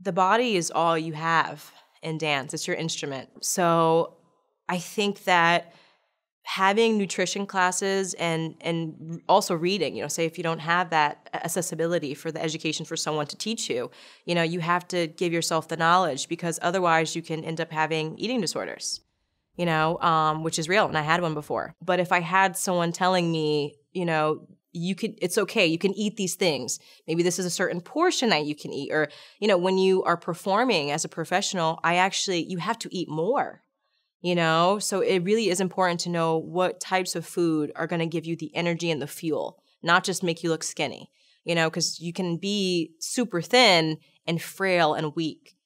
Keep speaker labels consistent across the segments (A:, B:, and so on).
A: the body is all you have in dance, it's your instrument. So I think that having nutrition classes and and also reading you know say if you don't have that accessibility for the education for someone to teach you you know you have to give yourself the knowledge because otherwise you can end up having eating disorders you know um, which is real and i had one before but if i had someone telling me you know you could it's okay you can eat these things maybe this is a certain portion that you can eat or you know when you are performing as a professional i actually you have to eat more you know so it really is important to know what types of food are going to give you the energy and the fuel not just make you look skinny you know because you can be super thin and frail and weak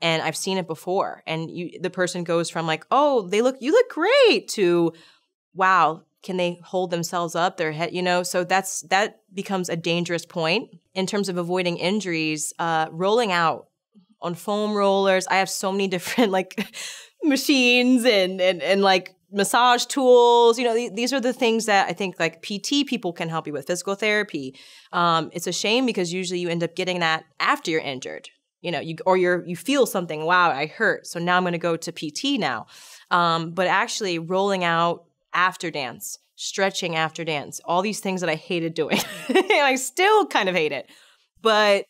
A: and i've seen it before and you the person goes from like oh they look you look great to wow can they hold themselves up their head you know so that's that becomes a dangerous point in terms of avoiding injuries uh, rolling out on foam rollers i have so many different like machines and and, and like massage tools you know th these are the things that i think like pt people can help you with physical therapy um, it's a shame because usually you end up getting that after you're injured you know you or you're you feel something wow i hurt so now i'm going to go to pt now um, but actually rolling out after dance, stretching after dance, all these things that I hated doing. I still kind of hate it, but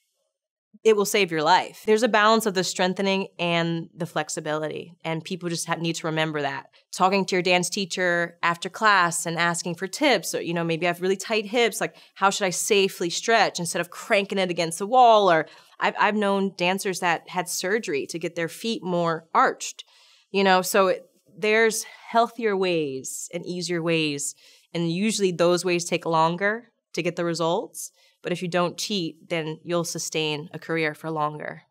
A: it will save your life. There's a balance of the strengthening and the flexibility, and people just have, need to remember that. Talking to your dance teacher after class and asking for tips, or you know, maybe I have really tight hips, like how should I safely stretch instead of cranking it against the wall? Or I've, I've known dancers that had surgery to get their feet more arched, you know, so it, there's healthier ways and easier ways, and usually those ways take longer to get the results. But if you don't cheat, then you'll sustain a career for longer.